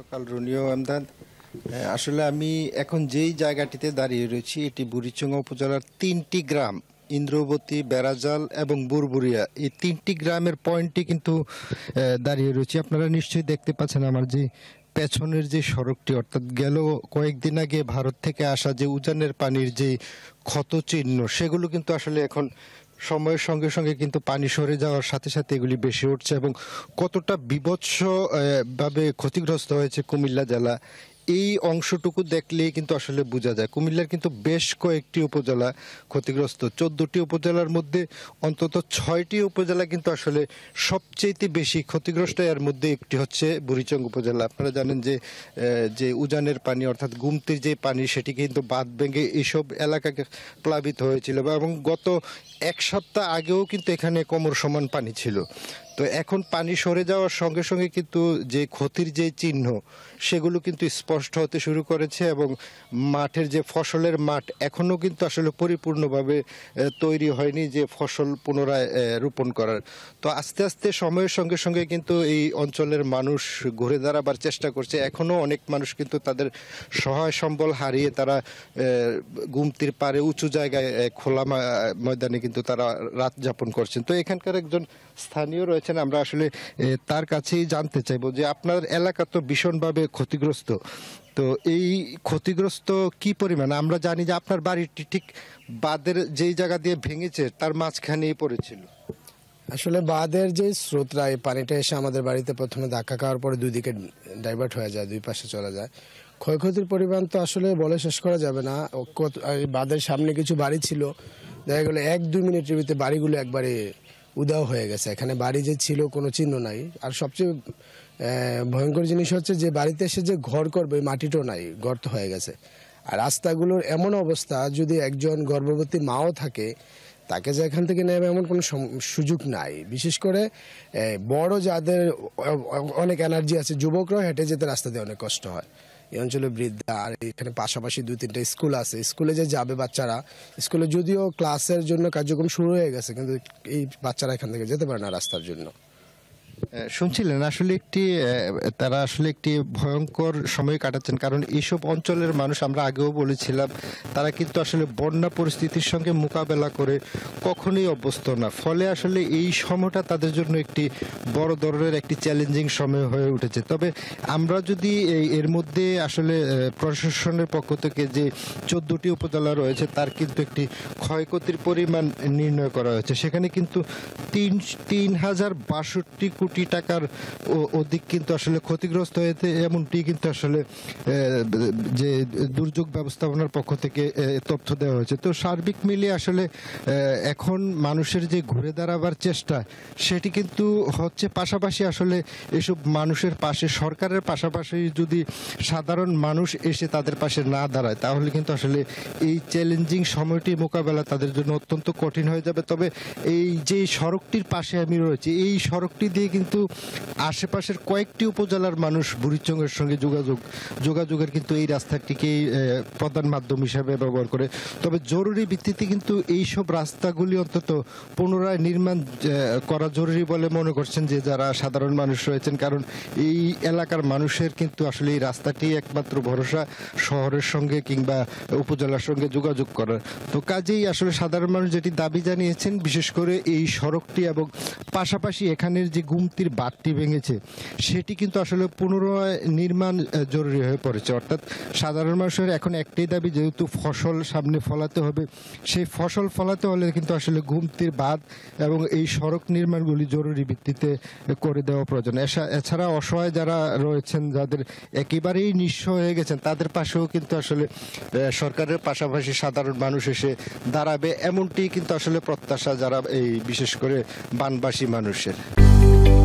সকাল রুনিও আমদাদ আসলে আমি এখন যেই জায়গাটিতে দাঁড়িয়ে রয়েছি এটি বুড়িচঙ্গা উপজেলার তিনটি গ্রাম ইন্দ্রবতী বেড়াজাল এবং বুরবুরিয়া এই তিনটি গ্রামের পয়েন্টটি কিন্তু দাঁড়িয়ে রয়েছে আপনারা নিশ্চয়ই দেখতে পাচ্ছেন আমার যে পেছনের যে সড়কটি অর্থাৎ গেল কয়েকদিন আগে ভারত থেকে আসা যে উজানের পানির যে ক্ষত চিহ্ন সেগুলো কিন্তু আসলে এখন সময়ের সঙ্গে সঙ্গে কিন্তু পানি সরে যাওয়ার সাথে সাথে এগুলি বেশি উঠছে এবং কতটা বিভৎস ভাবে ক্ষতিগ্রস্ত হয়েছে কুমিল্লা জেলা এই অংশটুকু দেখলেই কিন্তু আসলে বোঝা যায় কুমিল্লার কিন্তু বেশ কয়েকটি উপজেলা ক্ষতিগ্রস্ত চোদ্দটি উপজেলার মধ্যে অন্তত ছয়টি উপজেলা কিন্তু আসলে সবচেয়েতে বেশি ক্ষতিগ্রস্ত এর মধ্যে একটি হচ্ছে বুড়িচং উপজেলা আপনারা জানেন যে যে উজানের পানি অর্থাৎ গুমতির যে পানি সেটি কিন্তু বাঁধ ভেঙে এইসব এলাকাকে প্লাবিত হয়েছিল এবং গত এক সপ্তাহ আগেও কিন্তু এখানে কোমর সমান পানি ছিল তো এখন পানি সরে যাওয়ার সঙ্গে সঙ্গে কিন্তু যে ক্ষতির যে চিহ্ন সেগুলো কিন্তু স্পষ্ট হতে শুরু করেছে এবং মাঠের যে ফসলের মাঠ এখনও কিন্তু আসলে পরিপূর্ণভাবে তৈরি হয়নি যে ফসল পুনরায় রোপণ করার তো আস্তে আস্তে সময়ের সঙ্গে সঙ্গে কিন্তু এই অঞ্চলের মানুষ ঘুরে দাঁড়াবার চেষ্টা করছে এখনও অনেক মানুষ কিন্তু তাদের সহায় সম্বল হারিয়ে তারা গুমতির পারে উঁচু জায়গায় খোলা ময়দানে কিন্তু তারা রাত যাপন করছেন তো এখানকার একজন স্থানীয় রয়েছে রয়েছেন আমরা আসলে তার কাছেই জানতে চাইব যে আপনার এলাকা তো ভীষণভাবে ক্ষতিগ্রস্ত তো এই ক্ষতিগ্রস্ত কি পরিমাণ আমরা জানি যে আপনার বাড়িটি ঠিক বাঁধের যেই জায়গা দিয়ে ভেঙেছে তার মাঝখানেই পড়েছিল আসলে বাঁধের যে স্রোতরা এই পানিটা এসে আমাদের বাড়িতে প্রথমে ধাক্কা খাওয়ার পরে দুই দিকে ডাইভার্ট হয়ে যায় দুই পাশে চলে যায় ক্ষয়ক্ষতির পরিমাণ তো আসলে বলে শেষ করা যাবে না বাঁধের সামনে কিছু বাড়ি ছিল দেখা গেলো এক দুই মিনিটের ভিতরে বাড়িগুলো একবারে উদাও হয়ে গেছে এখানে বাড়ি যে ছিল কোনো চিহ্ন নাই আর সবচেয়ে ভয়ঙ্কর জিনিস হচ্ছে যে বাড়িতে এসে যে ঘর করবে মাটিটাও নাই গর্ত হয়ে গেছে আর রাস্তাগুলোর এমন অবস্থা যদি একজন গর্ভবতী মাও থাকে তাকে যে এখান থেকে নেবে এমন কোনো সুযোগ নাই বিশেষ করে বড় যাদের অনেক এনার্জি আছে যুবকরাও হেঁটে যেতে রাস্তা দিয়ে অনেক কষ্ট হয় এই অঞ্চলে বৃদ্ধা আর এখানে পাশাপাশি দুই তিনটা স্কুল আছে স্কুলে যে যাবে বাচ্চারা স্কুলে যদিও ক্লাসের জন্য কার্যক্রম শুরু হয়ে গেছে কিন্তু এই বাচ্চারা এখান থেকে যেতে পারে না রাস্তার জন্য শুনছিলেন আসলে একটি তারা আসলে একটি ভয়ঙ্কর সময় কাটাচ্ছেন কারণ এইসব অঞ্চলের মানুষ আমরা আগেও বলেছিলাম তারা কিন্তু আসলে বন্যা পরিস্থিতির সঙ্গে মোকাবেলা করে কখনোই অভ্যস্ত না ফলে আসলে এই সময়টা তাদের জন্য একটি বড় ধরনের একটি চ্যালেঞ্জিং সময় হয়ে উঠেছে তবে আমরা যদি এর মধ্যে আসলে প্রশাসনের পক্ষ থেকে যে চোদ্দটি উপজেলা রয়েছে তার কিন্তু একটি ক্ষয়ক্ষতির পরিমাণ নির্ণয় করা হয়েছে সেখানে কিন্তু তিন তিন হাজার বাষট্টি কোটি কোটি টাকার অধিক কিন্তু আসলে ক্ষতিগ্রস্ত হয়েছে এমনটি কিন্তু আসলে যে দুর্যোগ ব্যবস্থাপনার পক্ষ থেকে তথ্য দেওয়া হয়েছে তো সার্বিক মিলিয়ে আসলে এখন মানুষের যে ঘুরে দাঁড়াবার চেষ্টা সেটি কিন্তু হচ্ছে পাশাপাশি আসলে এসব মানুষের পাশে সরকারের পাশাপাশি যদি সাধারণ মানুষ এসে তাদের পাশে না দাঁড়ায় তাহলে কিন্তু আসলে এই চ্যালেঞ্জিং সময়টি মোকাবেলা তাদের জন্য অত্যন্ত কঠিন হয়ে যাবে তবে এই যে সড়কটির পাশে আমি রয়েছি এই সড়কটি দিয়ে কিন্তু আশেপাশের কয়েকটি উপজেলার মানুষ বুড়িচঙ্গের সঙ্গে যোগাযোগ যোগাযোগের কিন্তু এই রাস্তাটিকেই প্রধান মাধ্যম হিসাবে ব্যবহার করে তবে জরুরি ভিত্তিতে কিন্তু এই সব রাস্তাগুলি অন্তত পুনরায় নির্মাণ করা জরুরি বলে মনে করছেন যে যারা সাধারণ মানুষ রয়েছেন কারণ এই এলাকার মানুষের কিন্তু আসলে এই রাস্তাটি একমাত্র ভরসা শহরের সঙ্গে কিংবা উপজেলার সঙ্গে যোগাযোগ করার তো কাজেই আসলে সাধারণ মানুষ যেটি দাবি জানিয়েছেন বিশেষ করে এই সড়কটি এবং পাশাপাশি এখানের যে গুম অবনতির বাদটি ভেঙেছে সেটি কিন্তু আসলে পুনরায় নির্মাণ জরুরি হয়ে পড়েছে অর্থাৎ সাধারণ মানুষের এখন একটাই দাবি যেহেতু ফসল সামনে ফলাতে হবে সেই ফসল ফলাতে হলে কিন্তু আসলে ঘুমতির বাদ এবং এই সড়ক নির্মাণগুলি জরুরি ভিত্তিতে করে দেওয়া প্রয়োজন এছাড়া অসহায় যারা রয়েছেন যাদের একেবারেই নিঃস্ব হয়ে গেছেন তাদের পাশেও কিন্তু আসলে সরকারের পাশাপাশি সাধারণ মানুষ এসে দাঁড়াবে এমনটি কিন্তু আসলে প্রত্যাশা যারা এই বিশেষ করে বানবাসী মানুষের you